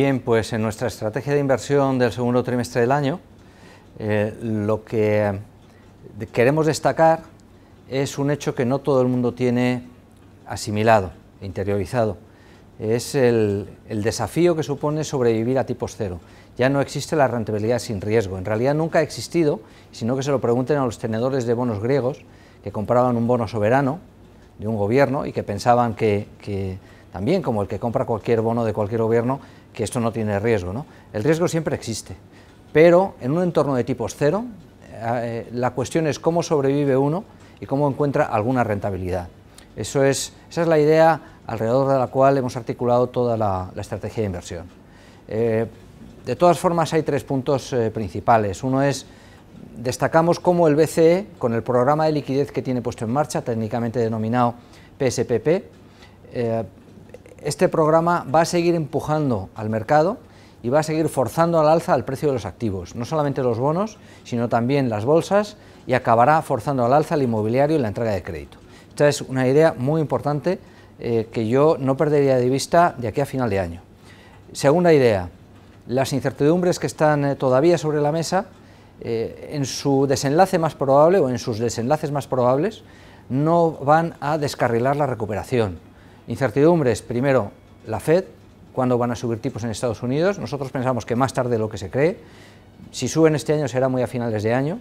Bien, pues en nuestra estrategia de inversión del segundo trimestre del año, eh, lo que eh, queremos destacar es un hecho que no todo el mundo tiene asimilado, interiorizado. Es el, desafío que supone sobrevivir a tipos cero. Ya no existe la rentabilidad sin riesgo. En realidad nunca ha existido, sino que se lo pregunten a los tenedores de bonos griegos que compraban un bono soberano de un gobierno y que pensaban que también, como el que compra cualquier bono de cualquier gobierno, que esto no tiene riesgo. El riesgo siempre existe, pero en un entorno de tipos cero, eh, la cuestión es cómo sobrevive uno y cómo encuentra alguna rentabilidad. Eso es, esa es la idea alrededor de la cual hemos articulado toda la, estrategia de inversión. Eh, de todas formas, hay tres puntos eh, principales. Uno es, destacamos cómo el BCE, con el programa de liquidez que tiene puesto en marcha, técnicamente denominado PSPP, este programa va a seguir empujando al mercado y va a seguir forzando al alza el precio de los activos, no solamente los bonos, sino también las bolsas y acabará forzando al alza el inmobiliario y la entrega de crédito. Esta es una idea muy importante eh, que yo no perdería de vista de aquí a final de año. Segunda idea, las incertidumbres que están eh, todavía sobre la mesa, eh, en su desenlace más probable o en sus desenlaces más probables, no van a descarrilar la recuperación Incertidumbres, primero, la Fed, cuándo van a subir tipos en Estados Unidos. Nosotros pensamos que más tarde de lo que se cree. Si suben este año será muy a finales de año,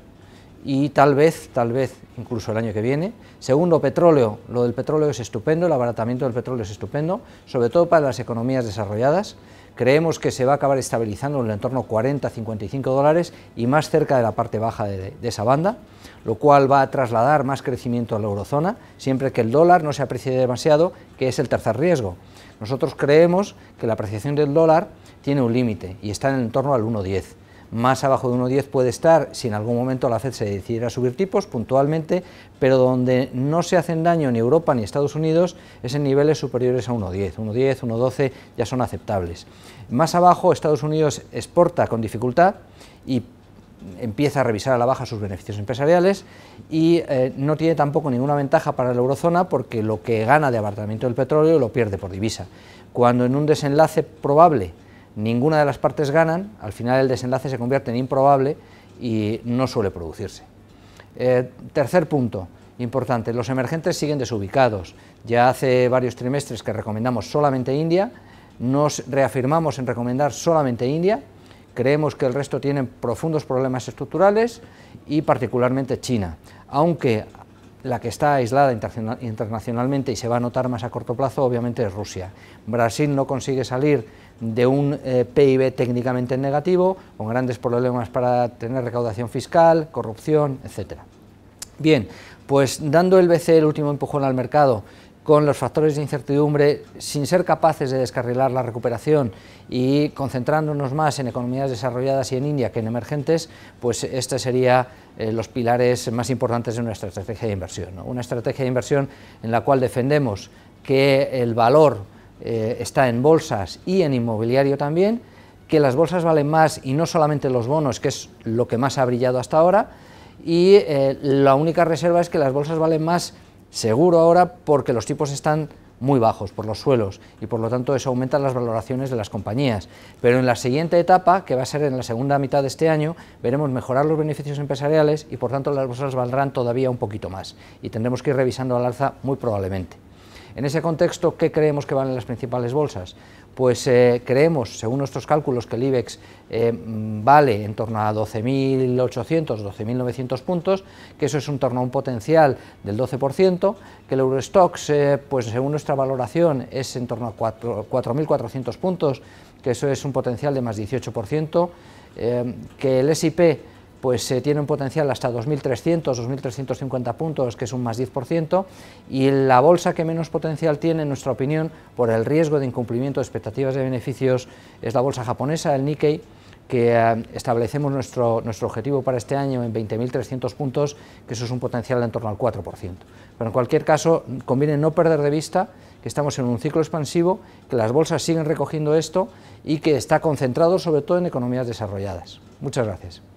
y tal vez, tal vez, incluso el año que viene. Segundo, petróleo. Lo del petróleo es estupendo, el abaratamiento del petróleo es estupendo, sobre todo para las economías desarrolladas. Creemos que se va a acabar estabilizando en el entorno 40-55 dólares y más cerca de la parte baja de, de, esa banda, lo cual va a trasladar más crecimiento a la eurozona, siempre que el dólar no se aprecie demasiado, que es el tercer riesgo. Nosotros creemos que la apreciación del dólar tiene un límite y está en el entorno al 1,10 más abajo de 1,10 puede estar si en algún momento la Fed se decidiera subir tipos puntualmente, pero donde no se hacen daño ni Europa ni Estados Unidos es en niveles superiores a 1,10. 1,10, 1,12 ya son aceptables. Más abajo Estados Unidos exporta con dificultad y empieza a revisar a la baja sus beneficios empresariales y eh, no tiene tampoco ninguna ventaja para la eurozona porque lo que gana de abaratamiento del petróleo lo pierde por divisa. Cuando en un desenlace probable ninguna de las partes ganan, al final el desenlace se convierte en improbable y no suele producirse. Eh, tercer punto importante, los emergentes siguen desubicados. Ya hace varios trimestres que recomendamos solamente India, nos reafirmamos en recomendar solamente India, creemos que el resto tienen profundos problemas estructurales y particularmente China, aunque la que está aislada internacionalmente y se va a notar más a corto plazo, obviamente, es Rusia. Brasil no consigue salir de un eh, PIB técnicamente negativo, con grandes problemas para tener recaudación fiscal, corrupción, etc. Bien, pues dando el BCE el último empujón al mercado con los factores de incertidumbre, sin ser capaces de descarrilar la recuperación y concentrándonos más en economías desarrolladas y en India que en emergentes, pues estos sería eh, los pilares más importantes de nuestra estrategia de inversión. Una estrategia de inversión en la cual defendemos que el valor eh, está en bolsas y en inmobiliario también, que las bolsas valen más y no solamente los bonos, que es lo que más ha brillado hasta ahora, y eh, la única reserva es que las bolsas valen más seguro ahora porque los tipos están muy bajos por los suelos y por lo tanto eso aumenta las valoraciones de las compañías. Pero en la siguiente etapa, que va a ser en la segunda mitad de este año, veremos mejorar los beneficios empresariales y por tanto las bolsas valdrán todavía un poquito más y tendremos que ir revisando al alza muy probablemente. En ese contexto, ¿qué creemos que valen las principales bolsas? pues eh, creemos, según nuestros cálculos, que el IBEX eh, mm, vale en torno a 12.800, 12.900 puntos, que eso es en torno a un potencial del 12%, que el Eurostox, eh, pues según nuestra valoración, es en torno a 4.400 puntos, que eso es un potencial de más 18%, que el S&P pues se eh, tiene un potencial hasta 2.300, 2.350 puntos, que es un más 10%, y la bolsa que menos potencial tiene, en nuestra opinión, por el riesgo de incumplimiento de expectativas de beneficios, es la bolsa japonesa, el Nikkei, que eh, establecemos nuestro, nuestro objetivo para este año en 20.300 puntos, que eso es un potencial de en torno al 4%. Pero en cualquier caso, conviene no perder de vista que estamos en un ciclo expansivo, que las bolsas siguen recogiendo esto y que está concentrado sobre todo en economías desarrolladas. Muchas gracias.